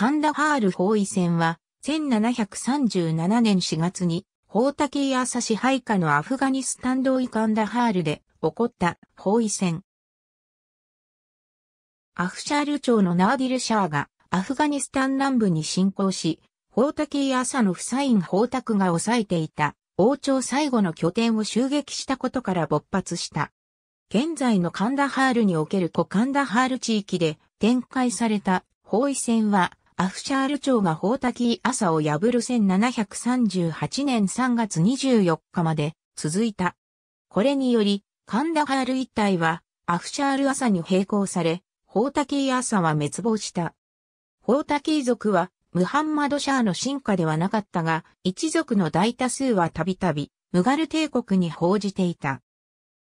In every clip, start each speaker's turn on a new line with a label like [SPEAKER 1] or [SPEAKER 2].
[SPEAKER 1] カンダハール包囲戦は、1737年4月に、法竹や朝支配下のアフガニスタン同意カンダハールで起こった包囲戦。アフシャール朝のナーディル・シャーがアフガニスタン南部に侵攻し、法竹や朝のフサイン法卓が抑えていた王朝最後の拠点を襲撃したことから勃発した。現在のカンダハールにおける古カンダハール地域で展開された包囲戦はアフシャール朝が法滝朝を破る1738年3月24日まで続いた。これにより、カンダハール一帯はアフシャール朝に並行され、法滝朝は滅亡した。法滝族はムハンマドシャーの進化ではなかったが、一族の大多数はたびたびムガル帝国に報じていた。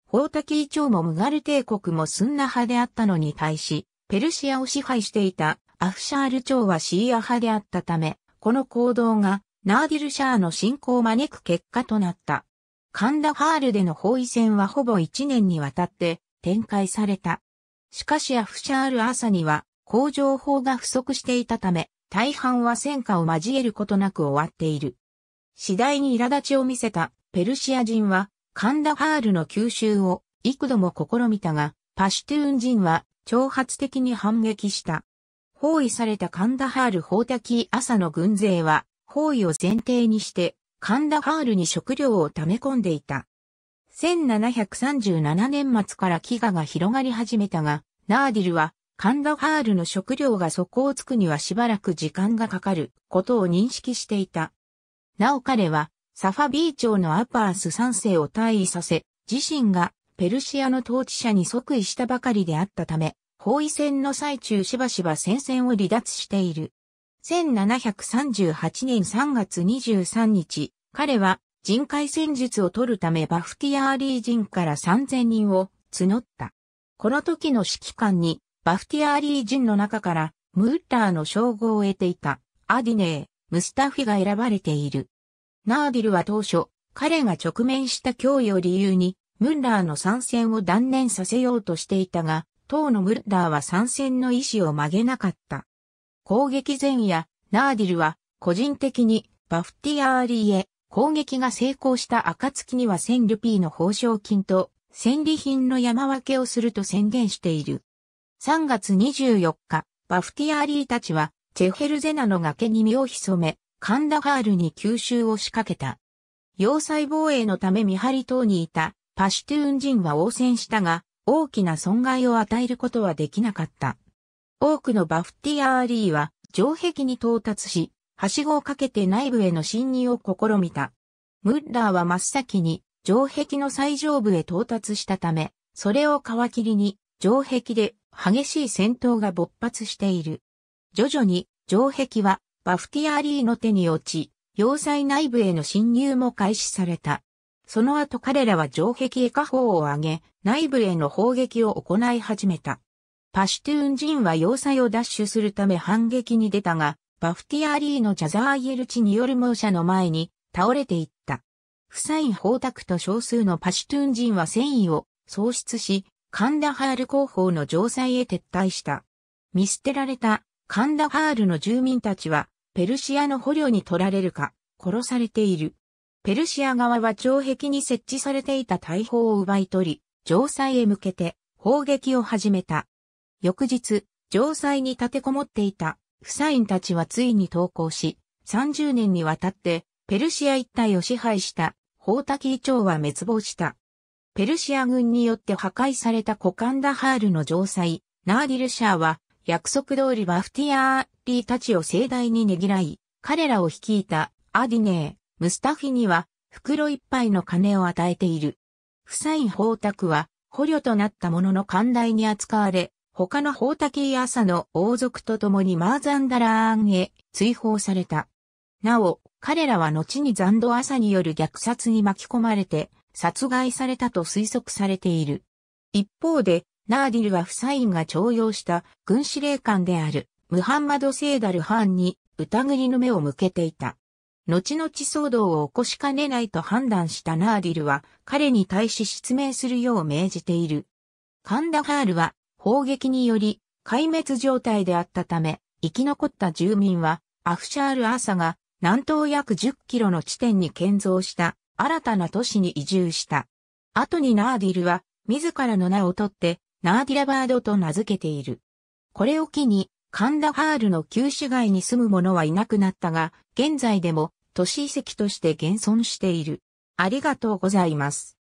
[SPEAKER 1] 法滝朝もムガル帝国もスンナ派であったのに対し、ペルシアを支配していたアフシャール朝はシーア派であったため、この行動がナーディルシャーの侵攻を招く結果となった。カンダハールでの包囲戦はほぼ1年にわたって展開された。しかしアフシャール朝には工場法が不足していたため、大半は戦火を交えることなく終わっている。次第に苛立ちを見せたペルシア人はカンダハールの吸収を幾度も試みたが、パシュトゥーン人は挑発的に反撃した。包囲されたカンダハール法滝朝の軍勢は、包囲を前提にして、カンダハールに食料を溜め込んでいた。1737年末から飢餓が広がり始めたが、ナーディルは、カンダハールの食料が底をつくにはしばらく時間がかかることを認識していた。なお彼は、サファビー朝のアパース3世を退位させ、自身がペルシアの統治者に即位したばかりであったため、包囲戦の最中しばしば戦線を離脱している。1738年3月23日、彼は人海戦術を取るためバフティアーリー人から3000人を募った。この時の指揮官にバフティアーリー人の中からムーラーの称号を得ていたアディネー、ムスタフィが選ばれている。ナーディルは当初、彼が直面した脅威を理由に、ムッラーの参戦を断念させようとしていたが、当のムッダーは参戦の意思を曲げなかった。攻撃前夜、ナーディルは個人的にバフティアーリーへ攻撃が成功した暁には1000ルピーの報奨金と戦利品の山分けをすると宣言している。3月24日、バフティアーリーたちはチェヘルゼナの崖に身を潜め、カンダハールに吸収を仕掛けた。要塞防衛のため見張り等にいたパシュトゥーン人は応戦したが、大きな損害を与えることはできなかった。多くのバフティアーリーは城壁に到達し、はしごをかけて内部への侵入を試みた。ムッラーは真っ先に城壁の最上部へ到達したため、それを皮切りに城壁で激しい戦闘が勃発している。徐々に城壁はバフティアーリーの手に落ち、要塞内部への侵入も開始された。その後彼らは城壁へ火砲を上げ、内部への砲撃を行い始めた。パシュトゥーン人は要塞を奪取するため反撃に出たが、バフティアーリーのジャザーイエルチによる猛者の前に倒れていった。フサイン宝卓と少数のパシュトゥーン人は戦意を喪失し、カンダハール広報の城塞へ撤退した。見捨てられたカンダハールの住民たちは、ペルシアの捕虜に取られるか、殺されている。ペルシア側は城壁に設置されていた大砲を奪い取り、城塞へ向けて砲撃を始めた。翌日、城塞に立てこもっていた、フサインたちはついに投降し、30年にわたって、ペルシア一帯を支配した、ホータキー朝は滅亡した。ペルシア軍によって破壊されたコカンダハールの城塞、ナーディルシャーは、約束通りバフティアーリーたちを盛大にねぎらい、彼らを率いたアディネムスタフィには袋一杯の金を与えている。フサイン宝卓は捕虜となったものの寛大に扱われ、他の宝卓や朝の王族と共にマーザンダラーンへ追放された。なお、彼らは後に残土朝による虐殺に巻き込まれて殺害されたと推測されている。一方で、ナーディルはフサインが徴用した軍司令官であるムハンマド・セイダル・ハーンに疑りの目を向けていた。後々騒動を起こしかねないと判断したナーディルは彼に対し失明するよう命じている。カンダハールは砲撃により壊滅状態であったため、生き残った住民はアフシャール・アーサが南東約10キロの地点に建造した新たな都市に移住した。後にナーディルは自らの名を取ってナーディラバードと名付けている。これを機にカンダハールの旧市街に住む者はいなくなったが、現在でも都市遺跡として現存している。ありがとうございます。